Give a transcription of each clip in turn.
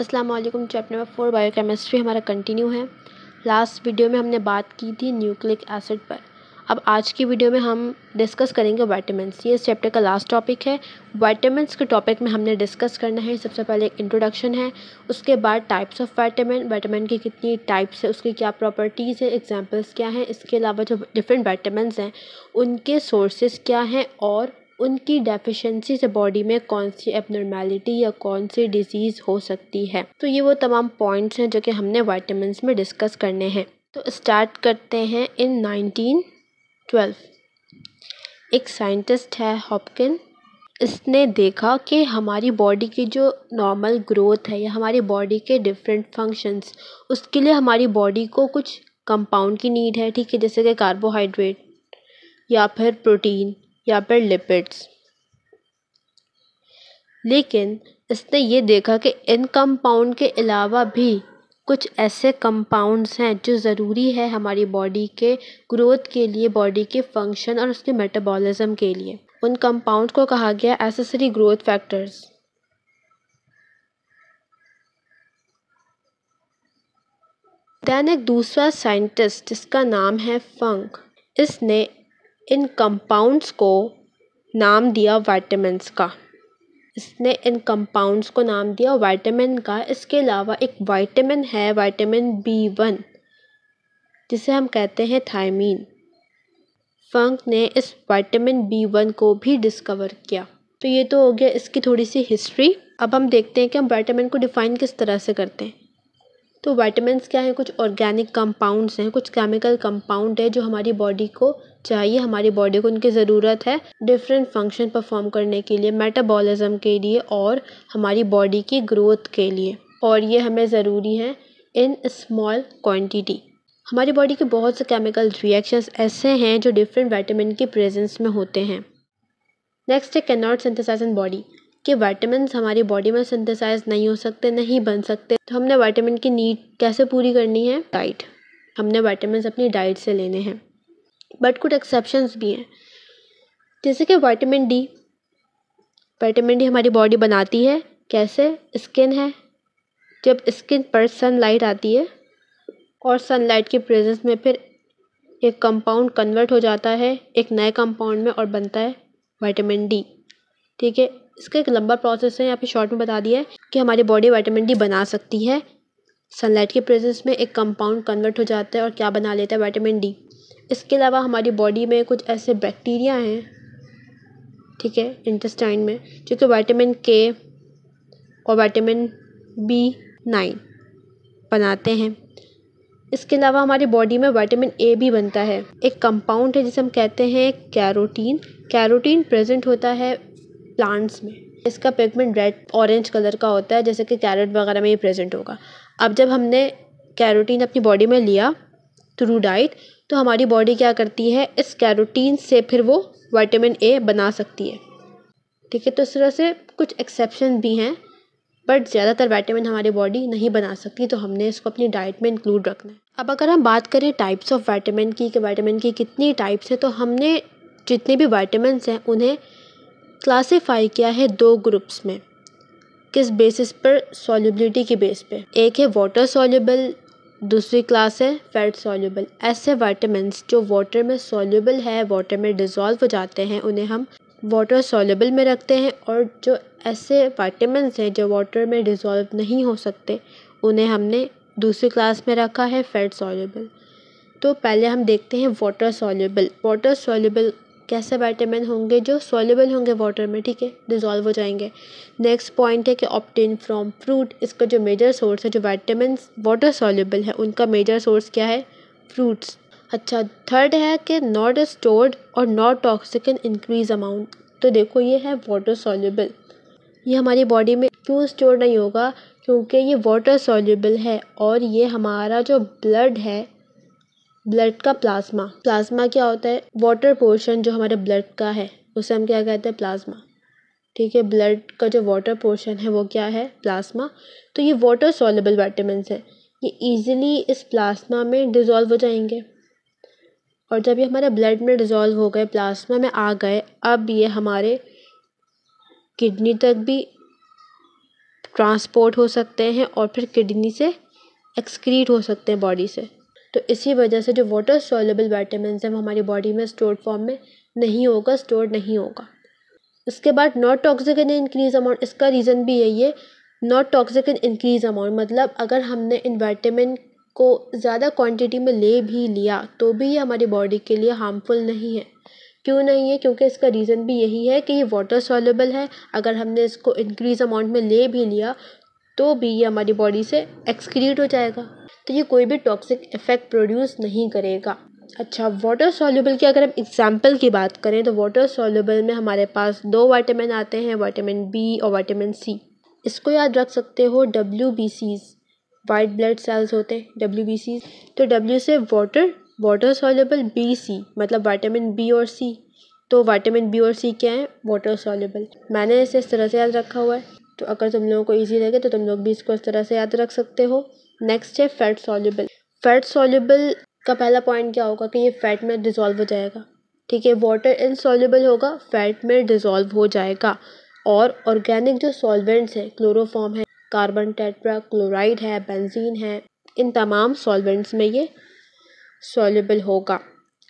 अस्सलाम वालेकुम chapter number four biochemistry हमारा कंटिन्यू है लास्ट वीडियो में हमने बात की थी न्यूक्लिक एसिड पर अब आज की वीडियो में हम डिस्कस करेंगे वाइटामस ये इस चैप्टर का लास्ट टॉपिक है वाइटामस के टॉपिक में हमने डिस्कस करना है सबसे पहले एक इंट्रोडक्शन है उसके बाद टाइप्स ऑफ वाइटामिन वाइटामिन की कितनी टाइप्स है उसकी क्या प्रॉपर्टीज़ है एग्जांपल्स क्या हैं इसके अलावा जो डिफरेंट वाइटामस हैं उनके सोर्सेज क्या हैं और उनकी डेफिशिएंसी से बॉडी में कौन सी एबनॉर्मेलिटी या कौन सी डिजीज़ हो सकती है तो ये वो तमाम पॉइंट्स हैं जो कि हमने वाइटामस में डिस्कस करने हैं तो स्टार्ट करते हैं इन 1912 एक साइंटिस्ट है हॉपकिन इसने देखा कि हमारी बॉडी की जो नॉर्मल ग्रोथ है या हमारी बॉडी के डिफरेंट फंक्शंस उसके लिए हमारी बॉडी को कुछ कंपाउंड की नीड है ठीक है जैसे कि कार्बोहाइड्रेट या फिर प्रोटीन या फिर लिपिड्स लेकिन इसने ये देखा कि इन कंपाउंड के अलावा भी कुछ ऐसे कंपाउंड्स हैं जो ज़रूरी है हमारी बॉडी के ग्रोथ के लिए बॉडी के फंक्शन और उसके मेटाबॉलिज्म के लिए उन कंपाउंड को कहा गया एसेसरी ग्रोथ फैक्टर्स दैन एक दूसरा साइंटिस्ट जिसका नाम है फंक इसने इन कंपाउंड्स को नाम दिया वाइटमिनस का इसने इन कंपाउंड्स को नाम दिया वाइटामिन का इसके अलावा एक वाइटामिन है वाइटामिन बी वन जिसे हम कहते हैं थायमीन फंक ने इस वाइटामिन बी वन को भी डिस्कवर किया तो ये तो हो गया इसकी थोड़ी सी हिस्ट्री अब हम देखते हैं कि हम वाइटामिन को डिफ़ाइन किस तरह से करते हैं तो वाइटामस क्या हैं कुछ ऑर्गेनिक कंपाउंड्स हैं कुछ केमिकल कंपाउंड है जो हमारी बॉडी को चाहिए हमारी बॉडी को उनकी ज़रूरत है डिफरेंट फंक्शन परफॉर्म करने के लिए मेटाबॉलिज़्म के लिए और हमारी बॉडी की ग्रोथ के लिए और ये हमें ज़रूरी है इन स्मॉल क्वांटिटी हमारी बॉडी के बहुत से केमिकल रिएक्शंस ऐसे हैं जो डिफरेंट वाइटामिन के प्रेजेंस में होते हैं नेक्स्ट है कैनॉट सिंथेसाइज इन बॉडी कि वाइटामिन हमारी बॉडी में सिंथेसाइज नहीं हो सकते नहीं बन सकते तो हमने वाइटामिन की नीड कैसे पूरी करनी है डाइट हमने वाइटामिन अपनी डाइट से लेने हैं बट कुछ एक्सेप्शंस भी हैं जैसे कि वाइटामिन डी वाइटामिन डी हमारी बॉडी बनाती है कैसे स्किन है जब स्किन पर सनलाइट आती है और सनलाइट के प्रेजेंस में फिर एक कंपाउंड कन्वर्ट हो जाता है एक नए कंपाउंड में और बनता है वाइटामिन डी ठीक है इसका एक लंबा प्रोसेस है यहाँ पे शॉर्ट में बता दिया है कि हमारी बॉडी वाइटामिन डी बना सकती है सनलाइट के प्रेजेंस में एक कंपाउंड कन्वर्ट हो जाता है और क्या बना लेता है वाइटामिन डी इसके अलावा हमारी बॉडी में कुछ ऐसे बैक्टीरिया हैं ठीक है इंटेस्टाइन में जो कि वाइटामिन के और वाइटामिन बी नाइन बनाते हैं इसके अलावा हमारी बॉडी में वाइटामिन ए भी बनता है एक कंपाउंड है जिसे हम कहते हैं कैरोटीन कैरोटीन प्रेजेंट होता है प्लांट्स में इसका पिगमेंट रेड ऑरेंज कलर का होता है जैसे कि कैरेट वगैरह में ये प्रेजेंट होगा अब जब हमने कैरोटीन अपनी बॉडी में लिया थ्रू डाइट तो हमारी बॉडी क्या करती है इस कैरोटीन से फिर वो वाइटामिन ए बना सकती है ठीक है तो इस तरह से कुछ एक्सेप्शन भी हैं बट ज़्यादातर वाइटामिन हमारी बॉडी नहीं बना सकती तो हमने इसको अपनी डाइट में इंक्लूड रखना है अब अगर हम बात करें टाइप्स ऑफ वाइटामिन की कि वाइटामिन की कितनी टाइप्स हैं तो हमने जितने भी वाइटामस हैं उन्हें क्लासीफाई किया है दो ग्रुप्स में किस बेसिस पर सॉल्युबिलिटी के बेस पे एक है वाटर सॉल्युबल दूसरी क्लास है फ़ैट सॉल्यूबल ऐसे वाइटमिन्स जो वाटर में सॉल्यूबल है वाटर में डिज़ोल्व हो जाते हैं उन्हें हम वाटर सॉल्यूबल में रखते हैं और जो ऐसे वाइटमिन्स हैं जो वाटर में डिज़ोल्व नहीं हो सकते उन्हें हमने दूसरी क्लास में रखा है फ़ैट सॉल्यूबल तो पहले हम देखते हैं वाटर सॉल्यूबल वाटर सॉल्यूबल कैसे वाइटामिन होंगे जो सोलबल होंगे वाटर में ठीक है डिज़ोल्व हो जाएंगे नेक्स्ट पॉइंट है कि ऑप्टेन फ्रॉम फ्रूट इसका जो मेजर सोर्स है जो वाइटामिन वाटर सोल्यूबल है उनका मेजर सोर्स क्या है फ्रूट्स अच्छा थर्ड है कि नॉट स्टोर्ड और not toxic in increase amount तो देखो ये है वाटर सोल्यूबल ये हमारी बॉडी में क्यों स्टोर नहीं होगा क्योंकि ये वाटर सोल्यूबल है और ये हमारा जो ब्लड है ब्लड का प्लाज़्मा प्लाज़्मा क्या होता है वाटर पोर्शन जो हमारे ब्लड का है उसे हम क्या कहते हैं प्लाज़्मा ठीक है ब्लड का जो वाटर पोर्शन है वो क्या है प्लाज़्मा तो ये वाटर सॉलेबल वाइटामस हैं ये ईज़िली इस प्लाज़्मा में डिज़ोल्व हो जाएंगे और जब ये हमारे ब्लड में डिज़ोल्व हो गए प्लाज़्मा में आ गए अब ये हमारे किडनी तक भी ट्रांसपोर्ट हो सकते हैं और फिर किडनी से एक्सक्रीट हो सकते हैं बॉडी से तो इसी वजह से जो वाटर सोलेबल वाइटामिन हैं वो हमारी बॉडी में स्टोर्ड फॉर्म में नहीं होगा स्टोर नहीं होगा इसके बाद not toxic in increase amount इसका रीज़न भी यही है not toxic in increase amount मतलब अगर हमने इन वाइटामिन को ज़्यादा क्वांटिटी में ले भी लिया तो भी ये हमारी बॉडी के लिए हार्मफुल नहीं है क्यों नहीं है क्योंकि इसका रीज़न भी यही है कि ये वाटर सॉलेबल है अगर हमने इसको इंक्रीज अमाउंट में ले भी लिया तो भी ये हमारी बॉडी से एक्सक्रीट हो जाएगा तो ये कोई भी टॉक्सिक इफेक्ट प्रोड्यूस नहीं करेगा अच्छा वाटर सॉल्यूबल की अगर हम एग्जाम्पल की बात करें तो वाटर सॉल्यूबल में हमारे पास दो वाइटामिन आते हैं वाइटामिन बी और वाइटामिन सी इसको याद रख सकते हो W B Cs white blood cells होते हैं डब्ल्यू बी सीज तो डब्ल्यू से water water soluble B C मतलब वाइटामिन बी और सी तो वाइटामिन बी और सी क्या है वाटर सोल्यूबल मैंने इसे इस तरह से याद रखा हुआ है तो अगर तुम लोगों को ईजी लगे तो तुम लोग भी इसको इस तरह से याद रख सकते हो नेक्स्ट है फ़ैट सॉल्यूबल फ़ैट सॉल्यूबल का पहला पॉइंट क्या होगा कि ये फ़ैट में डिज़ोल्व हो जाएगा ठीक है वाटर इनसॉल्युबल होगा फ़ैट में डिज़ोल्व हो जाएगा और ऑर्गेनिक जो सॉल्वेंट्स हैं क्लोरोफॉर्म है कार्बन टेट्रा क्लोराइड है बेंजीन है इन तमाम सॉल्वेंट्स में ये सॉल्यूबल होगा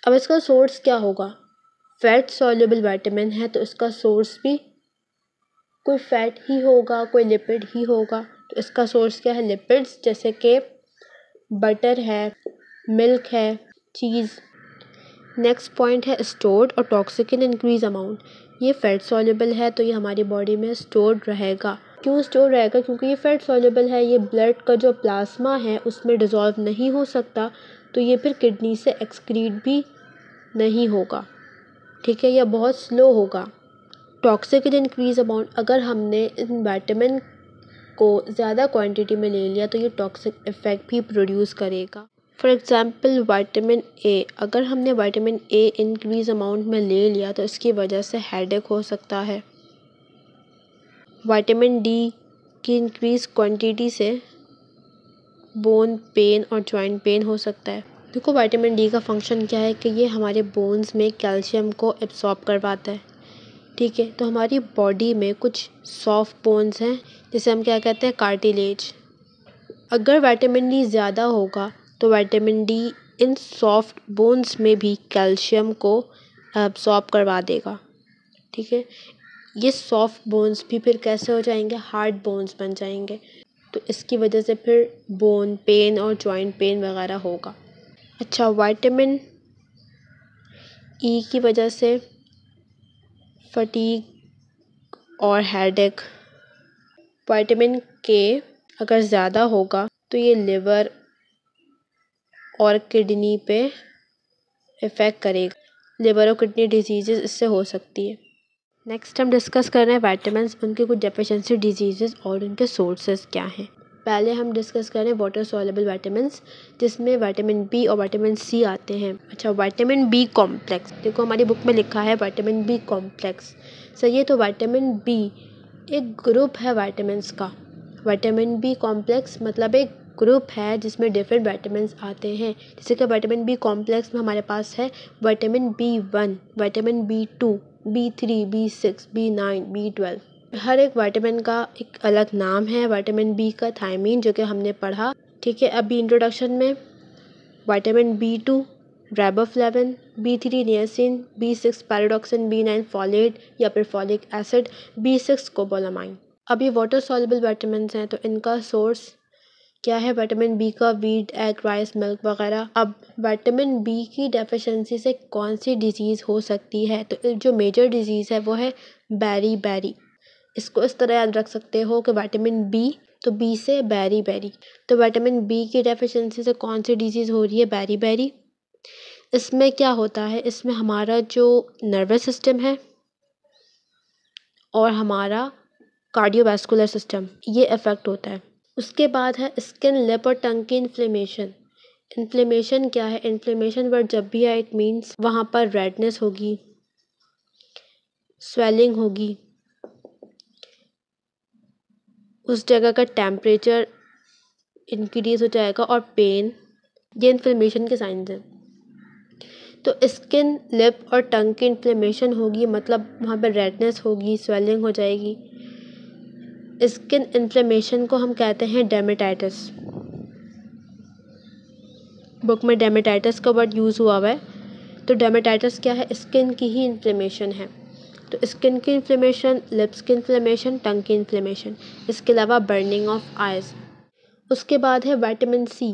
अब इसका सोर्स क्या होगा फ़ैट सॉल्यूबल वाइटामिन है तो इसका सोर्स भी कोई फ़ैट ही होगा कोई लिपिड ही होगा इसका सोर्स क्या है लिपिड्स जैसे कि बटर है मिल्क है चीज़ नेक्स्ट पॉइंट है स्टोर्ड और टॉक्सिक इन इंक्रीज अमाउंट ये फैट सॉल्युबल है तो ये हमारी बॉडी में स्टोर्ड रहेगा क्यों स्टोर रहेगा क्योंकि ये फैट सॉल्युबल है ये ब्लड का जो प्लाज्मा है उसमें डिजॉल्व नहीं हो सकता तो ये फिर किडनी से एक्सक्रीट भी नहीं होगा ठीक है यह बहुत स्लो होगा टॉक्सिक इन इंक्रीज अमाउंट अगर हमने इन वाइटमिन को ज़्यादा क्वांटिटी में ले लिया तो ये टॉक्सिक इफ़ेक्ट भी प्रोड्यूस करेगा फ़ॉर एग्ज़ाम्पल वाइटामिन ए अगर हमने वाइटामिन ए इनक्रीज़ अमाउंट में ले लिया तो इसकी वजह से हेड हो सकता है वाइटामिन डी की इंक्रीज़ क्वांटिटी से बोन पेन और जॉइंट पेन हो सकता है देखो वाइटामिन डी का फंक्शन क्या है कि ये हमारे बोन्स में कैल्शियम को एब्सॉर्ब करवाता है ठीक है तो हमारी बॉडी में कुछ सॉफ़्ट बोन्स हैं जिसे हम क्या कहते हैं कार्टिलेज अगर वाइटामिन डी ज़्यादा होगा तो वाइटामिन डी इन सॉफ़्ट बोन्स में भी कैल्शियम को एब्सॉर्ब करवा देगा ठीक है ये सॉफ़्ट बोन्स भी फिर कैसे हो जाएंगे हार्ड बोन्स बन जाएंगे तो इसकी वजह से फिर बोन पेन और जॉइंट पेन वगैरह होगा अच्छा वाइटामिन ई e की वजह से फटीक और हेडेक वाइटामिन के अगर ज़्यादा होगा तो ये लिवर और किडनी पे इफ़ेक्ट करेगा लिवर और किडनी डिजीज़ इससे हो सकती है नेक्स्ट हम डिस्कस कर रहे हैं वाइटामस उनके कुछ डिफिशेंसी डिजीज़ और उनके सोर्सेज क्या हैं पहले हम डिस्कस करें वाटर सोलेबल वाइटामिन जिसमें वाइटामिन बी और वाइटामिन सी आते हैं अच्छा वाइटामिन बी कॉम्प्लेक्स देखो हमारी बुक में लिखा है वाइटामिन बी कॉम्प्लेक्स सही है तो वाइटामिन बी एक ग्रुप है वाइटामस का वाइटामिन बी कॉम्प्लेक्स मतलब एक ग्रुप है जिसमें डिफरेंट वाइटामिन आते हैं जैसे कि वाइटामिन बी कॉम्प्लेक्स में हमारे पास है vitamin B one vitamin B two B three B six B nine B twelve हर एक वाइटामिन का एक अलग नाम है वाइटामिन बी का थायमिन जो कि हमने पढ़ा ठीक है अभी इंट्रोडक्शन में vitamin B two riboflavin B three niacin B six pyridoxine B nine folate या फिर folic acid B six cobalamin अब ये वाटर सॉल्युबल वाइटामिन हैं तो इनका सोर्स क्या है वाइटामिन बी का वीट एग राइस मिल्क वगैरह अब वाइटामिन बी की डेफिशिएंसी से कौन सी डिजीज़ हो सकती है तो जो मेजर डिजीज़ है वो है बैरी बैरी इसको इस तरह याद रख सकते हो कि विटामिन बी तो बी से बैरी बैरी तो विटामिन बी की डेफिशिएंसी से कौन सी डिजीज़ हो रही है बैरी बैरी इसमें क्या होता है इसमें हमारा जो नर्वस सिस्टम है और हमारा कार्डियोवैस्कुलर सिस्टम ये इफ़ेक्ट होता है उसके बाद है स्किन लिप और टंग की इन्फ्लेमेशन इन्फ्लेमेशन क्या है इन्फ्लेमेशन वर्ड जब भी आए इट मीन्स वहाँ पर रेडनेस होगी स्वेलिंग होगी उस जगह का टेम्परेचर इंक्रीज़ हो जाएगा और पेन ये इन्फ्लेमेशन के साइंस हैं तो स्किन लिप और टंग की इन्फ्लेमेशन होगी मतलब वहाँ पर रेडनेस होगी स्वेलिंग हो जाएगी स्किन इन्फ्लेमेशन को हम कहते हैं डेमेटाइटिस बुक में डेमेटाइटिस का वर्ड यूज़ हुआ हुआ है तो डेमेटाइटिस क्या है स्किन की ही इन्फ्लेमेशन है तो स्किन की इन्फ्लेमेशन लिप्स की इन्फ्लेमेशन टंग की इन्फ्लेमेशन इसके अलावा बर्निंग ऑफ आइज़ उसके बाद है वाइटामिन सी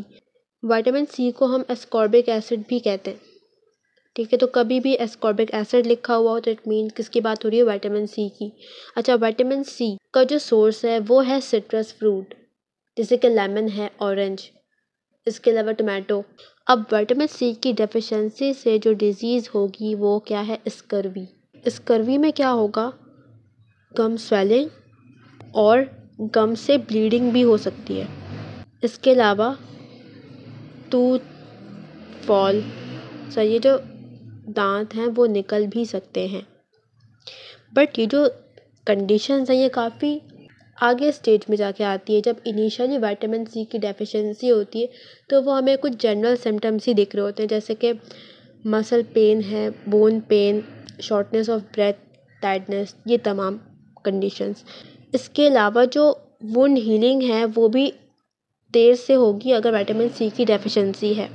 वाइटामिन सी को हम एस्कॉर्बिक एसिड भी कहते हैं ठीक है तो कभी भी एस्कॉर्बिक एसिड लिखा हुआ हो तो इट मीन किसकी बात हो रही है वाइटामिन सी की अच्छा वाइटामिन सी का जो सोर्स है वो है सिट्रस फ्रूट जैसे कि लेमन है ऑरेंज इसके अलावा टमाटो अब वाइटामिन सी की डेफिशिएंसी से जो डिज़ीज़ होगी वो क्या है स्कर्वी स्कर्वी में क्या होगा गम स्वेलिंग और गम से ब्लीडिंग भी हो सकती है इसके अलावा टूथ फॉल सर ये जो दांत हैं वो निकल भी सकते हैं बट ये जो कंडीशंस हैं ये काफ़ी आगे स्टेज में जाके आती है जब इनिशियली विटामिन सी की डेफिशिएंसी होती है तो वो हमें कुछ जनरल सिम्टम्स ही दिख रहे होते हैं जैसे कि मसल पेन है bone pain shortness of breath tightness ये तमाम कंडीशंस इसके अलावा जो वुंड हीलिंग है वो भी देर से होगी अगर विटामिन सी की डेफिशिएंसी है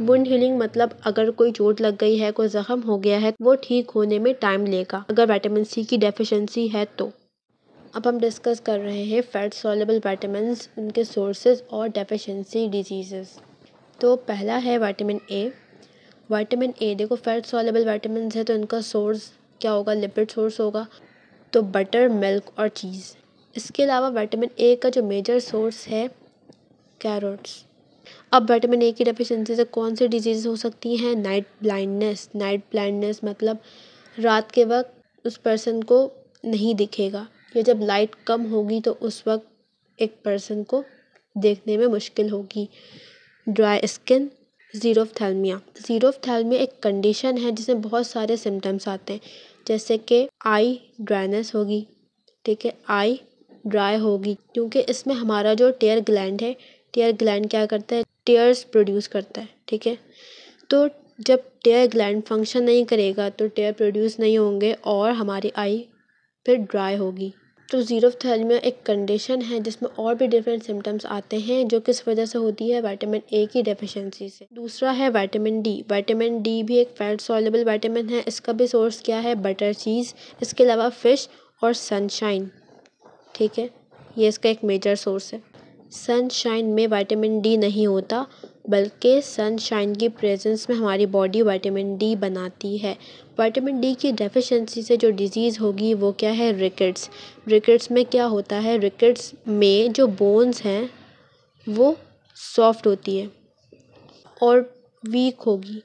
वुंड हीलिंग मतलब अगर कोई चोट लग गई है कोई जख्म हो गया है वो ठीक होने में टाइम लेगा अगर विटामिन सी की डेफिशिएंसी है तो अब हम डिस्कस कर रहे हैं फैट सॉलेबल वाइटामिन उनके सोर्सेज और डेफिशिएंसी डिजीज़ तो पहला है विटामिन ए वाइटामिन ए देखो फ़ैट सॉलेबल वाइटामिन है तो इनका सोर्स क्या होगा लिपिड सोर्स होगा तो बटर मिल्क और चीज़ इसके अलावा वाइटामिन ए का जो मेजर सोर्स है कैरोट्स अब वाइटामिन ए की डेफिशिएंसी से कौन सी डिजीज़ हो सकती हैं नाइट ब्लाइंडनेस नाइट ब्लाइंडनेस मतलब रात के वक्त उस पर्सन को नहीं दिखेगा या जब लाइट कम होगी तो उस वक्त एक पर्सन को देखने में मुश्किल होगी ड्राई स्किन ज़ीरो थैलमिया एक कंडीशन है जिसमें बहुत सारे सिम्टम्स आते हैं जैसे कि आई ड्राइनेस होगी ठीक है आई ड्राई होगी क्योंकि इसमें हमारा जो टेयर ग्लैंड है टेयर ग्लैंड क्या करता है टेयर्स प्रोड्यूस करता है ठीक है तो जब टेयर ग्लैंड फंक्शन नहीं करेगा तो टेयर प्रोड्यूस नहीं होंगे और हमारी आई फिर ड्राई होगी तो ज़ीरो थैल्मिया एक कंडीशन है जिसमें और भी डिफरेंट सिम्टम्स आते हैं जो किस वजह से होती है वाइटामिन ए की डेफिशिएंसी से दूसरा है वाइटामिन डी वाइटामिन डी भी एक फैट सॉल्युबल वाइटामिन है इसका भी सोर्स क्या है बटर चीज़ इसके अलावा फ़िश और सनशाइन ठीक है ये इसका एक मेजर सोर्स है सनशाइन में वाइटामिन डी नहीं होता बल्कि सनशाइन की प्रेज़ेंस में हमारी बॉडी विटामिन डी बनाती है विटामिन डी की डेफिशिएंसी से जो डिज़ीज़ होगी वो क्या है रिकेट्स रिकेट्स में क्या होता है रिकेट्स में जो बोन्स हैं वो सॉफ़्ट होती है और वीक होगी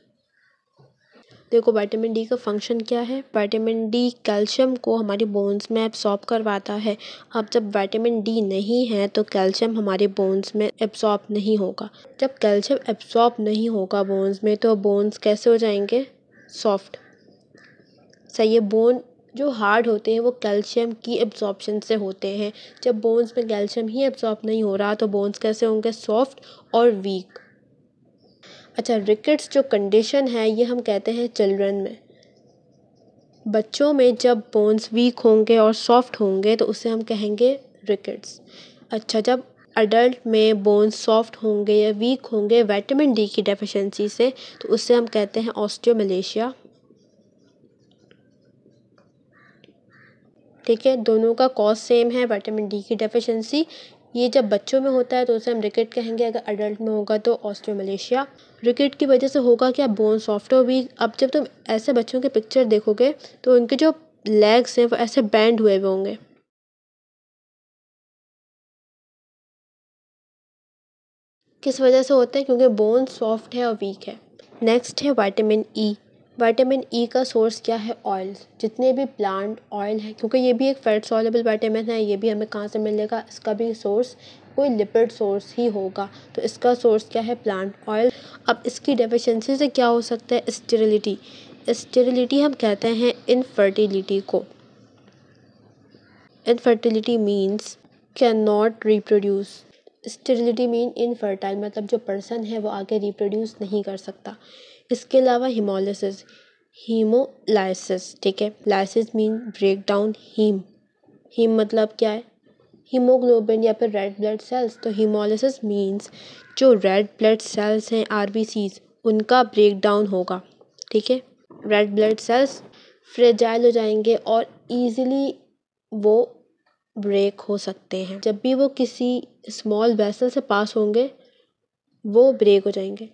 देखो विटामिन डी का फंक्शन क्या है विटामिन डी कैल्शियम को हमारी बोन्स में एब्सॉर्ब करवाता है अब जब वाइटामिन डी नहीं है तो कैल्शियम हमारे बोन्स में एब्सॉर्ब नहीं होगा जब कैल्शियम एब्सॉर्ब नहीं होगा बोन्स में तो बोन्स कैसे हो जाएंगे सॉफ्ट सही है बोन जो हार्ड होते हैं वो कैल्शियम की एब्जॉर्प्शन से होते हैं जब बोन्स में कैल्शियम ही एब्जॉर्ब नहीं हो रहा तो बोन्स कैसे होंगे सॉफ्ट और वीक अच्छा रिकेट्स जो कंडीशन है ये हम कहते हैं चिल्ड्रन में बच्चों में जब बोन्स वीक होंगे और सॉफ्ट होंगे तो उसे हम कहेंगे रिकेट्स अच्छा जब अडल्ट में बोन्स सॉफ्ट होंगे या वीक होंगे विटामिन डी की डेफिशिएंसी से तो उससे हम कहते हैं ऑस्टियोमलेशिया ठीक है दोनों का कॉज सेम है विटामिन डी की डेफिशिएंसी ये जब बच्चों में होता है तो उसे हम रिकेट कहेंगे अगर अडल्ट में होगा तो ऑस्ट्रोमलेशिया रिकेट की वजह से होगा क्या बोन सॉफ्ट और वीक अब जब तुम ऐसे बच्चों के पिक्चर देखोगे तो उनके जो लेग्स हैं वो ऐसे बैंड हुए हुए होंगे किस वजह से होता है क्योंकि बोन सॉफ्ट है और वीक है नेक्स्ट है vitamin E e। Vitamin E e का सोर्स क्या है ऑयल जितने भी प्लांट ऑयल हैं क्योंकि ये भी एक फैट सॉलेबल वाइटामिन है ये भी हमें कहाँ से मिलेगा इसका भी सोर्स कोई लिपिड सोर्स ही होगा तो इसका सोर्स क्या है प्लांट ऑयल अब इसकी डेफिशिएंसी से क्या हो सकता है स्टेरिलिटी स्टेरिलिटी हम कहते हैं इनफर्टिलिटी को infertility means can not reproduce sterility mean infertile मतलब जो पर्सन है वो आगे रिप्रोड्यूस नहीं कर सकता इसके अलावा हिमोलिसिस हीमोलाइसिस ठीक है lysis mean break down haem haem मतलब क्या है हीमोग्लोबिन या फिर रेड ब्लड सेल्स तो हीमोलिसिस मीन्स जो रेड ब्लड सेल्स हैं आर उनका ब्रेक डाउन होगा ठीक है रेड ब्लड सेल्स फ्रेजाइल हो जाएंगे और ईज़िली वो ब्रेक हो सकते हैं जब भी वो किसी स्मॉल वेसल से पास होंगे वो ब्रेक हो जाएंगे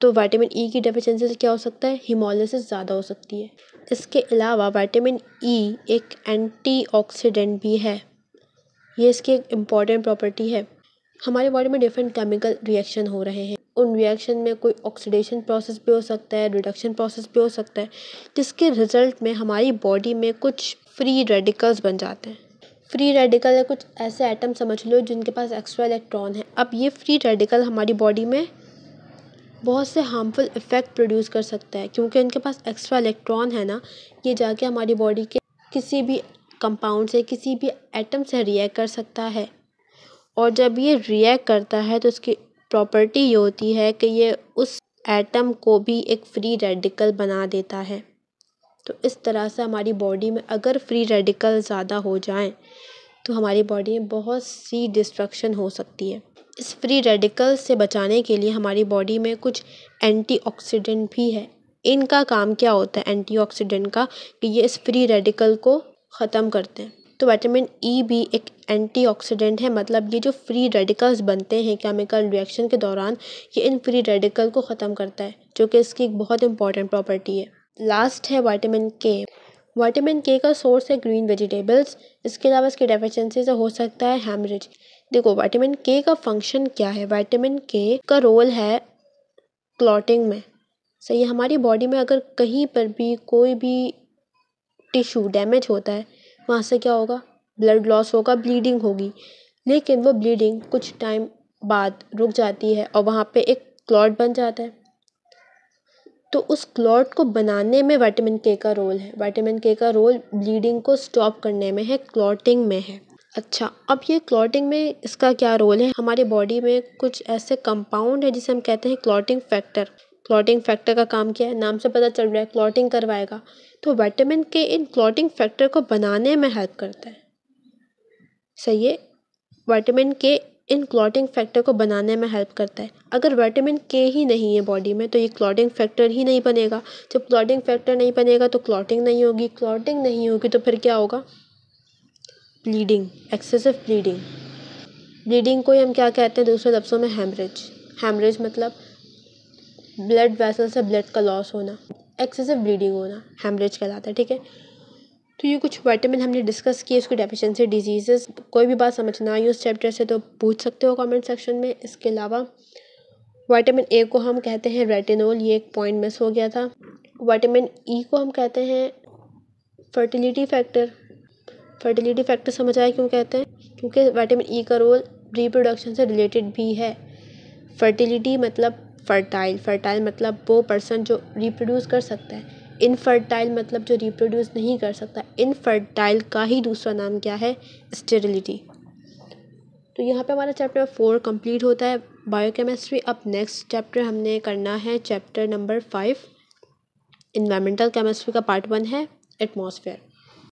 तो वाइटामिन ई e की डेफिशिएंसी से क्या हो सकता है हिमोलिसिस ज़्यादा हो सकती है इसके अलावा वाइटामिन ई e एक एंटीऑक्सीडेंट भी है ये इसकी एक इम्पॉर्टेंट प्रॉपर्टी है हमारे बॉडी में डिफरेंट केमिकल रिएक्शन हो रहे हैं उन रिएक्शन में कोई ऑक्सीडेशन प्रोसेस भी हो सकता है रिडक्शन प्रोसेस भी हो सकता है जिसके रिज़ल्ट में हमारी बॉडी में कुछ फ्री रेडिकल्स बन जाते हैं फ्री रेडिकल या कुछ ऐसे आइटम समझ लो जिनके पास एक्स्ट्रा इलेक्ट्रॉन है अब ये फ्री रेडिकल हमारी बॉडी में बहुत से हार्मफुल इफ़ेक्ट प्रोड्यूस कर सकता है क्योंकि इनके पास एक्स्ट्रा इलेक्ट्रॉन है ना ये जाके हमारी बॉडी के किसी भी कंपाउंड से किसी भी एटम से रिएक्ट कर सकता है और जब ये रिएक्ट करता है तो उसकी प्रॉपर्टी ये होती है कि ये उस एटम को भी एक फ्री रेडिकल बना देता है तो इस तरह से हमारी बॉडी में अगर फ्री रेडिकल ज़्यादा हो जाएँ तो हमारी बॉडी में बहुत सी डिस्ट्रक्शन हो सकती है इस फ्री रेडिकल से बचाने के लिए हमारी बॉडी में कुछ एंटीऑक्सीडेंट भी है इनका काम क्या होता है एंटीऑक्सीडेंट का कि ये इस फ्री रेडिकल को ख़त्म करते हैं तो विटामिन ई e भी एक एंटीऑक्सीडेंट है मतलब ये जो फ्री रेडिकल्स बनते हैं केमिकल रिएक्शन के दौरान ये इन फ्री रेडिकल को ख़त्म करता है जो कि इसकी एक बहुत इंपॉर्टेंट प्रॉपर्टी है लास्ट है वाइटामिन के वाइटामिन के का सोर्स है ग्रीन वेजिटेबल्स इसके अलावा इसकी डेफिशेंसी से हो सकता है हेमरेज देखो विटामिन के का फंक्शन क्या है विटामिन के का रोल है क्लॉटिंग में सही हमारी बॉडी में अगर कहीं पर भी कोई भी टिशू डैमेज होता है वहाँ से क्या होगा ब्लड लॉस होगा ब्लीडिंग होगी लेकिन वो ब्लीडिंग कुछ टाइम बाद रुक जाती है और वहाँ पे एक क्लॉट बन जाता है तो उस क्लॉट को बनाने में विटामिन के का रोल है विटामिन के का रोल ब्लीडिंग को स्टॉप करने में है क्लॉटिंग में है अच्छा अब ये क्लॉटिंग में इसका क्या रोल है हमारे बॉडी में कुछ ऐसे कंपाउंड है जिसे हम कहते हैं क्लॉटिंग फैक्टर क्लॉटिंग फैक्टर का काम क्या है नाम से पता चल रहा है क्लॉटिंग करवाएगा तो वाइटामिन के इन क्लॉटिंग फैक्टर को बनाने में हेल्प करता है सही है वाइटामिन के इन क्लॉटिंग फैक्टर को बनाने में हेल्प करता है अगर वाइटामिन के ही नहीं है बॉडी में तो ये क्लॉटिंग फैक्टर ही नहीं बनेगा जब क्लॉटिंग फैक्टर नहीं बनेगा तो क्लॉटिंग नहीं होगी क्लॉटिंग नहीं होगी तो फिर क्या होगा ब्लीडिंग एक्सेसिव ब्लीडिंग ब्लीडिंग को ही हम क्या कहते हैं दूसरे लफ्ज़ों में हेमरेज हेमरेज मतलब ब्लड वैसल से ब्लड का लॉस होना एक्सेसिव ब्लीडिंग होना हेमरेज कहलाता है ठीक है तो ये कुछ वाइटामिन हमने डिस्कस किए उसकी डेफिशिएंसी डिजीज़ कोई भी बात समझ आई उस चैप्टर से तो पूछ सकते हो कमेंट सेक्शन में इसके अलावा वाइटामिन ए को हम कहते हैं रेटिनोल ये एक पॉइंट मिस हो गया था वाइटामिन ई e को हम कहते हैं फर्टिलिटी फैक्टर फर्टिलिटी फैक्टर समझ आया क्यों कहते हैं क्योंकि विटामिन ई e का रोल रिप्रोडक्शन से रिलेटेड भी है फर्टिलिटी मतलब फर्टाइल फर्टाइल मतलब वो पर्सन जो रिप्रोड्यूस कर सकता है इनफर्टाइल मतलब जो रिप्रोड्यूस नहीं कर सकता इनफर्टाइल का ही दूसरा नाम क्या है स्टेरिलिटी तो यहाँ पे हमारा चैप्टर फोर कंप्लीट होता है बायोकेमिस्ट्री अब नेक्स्ट चैप्टर हमने करना है chapter number five environmental chemistry का पार्ट वन है एटमॉस्फेयर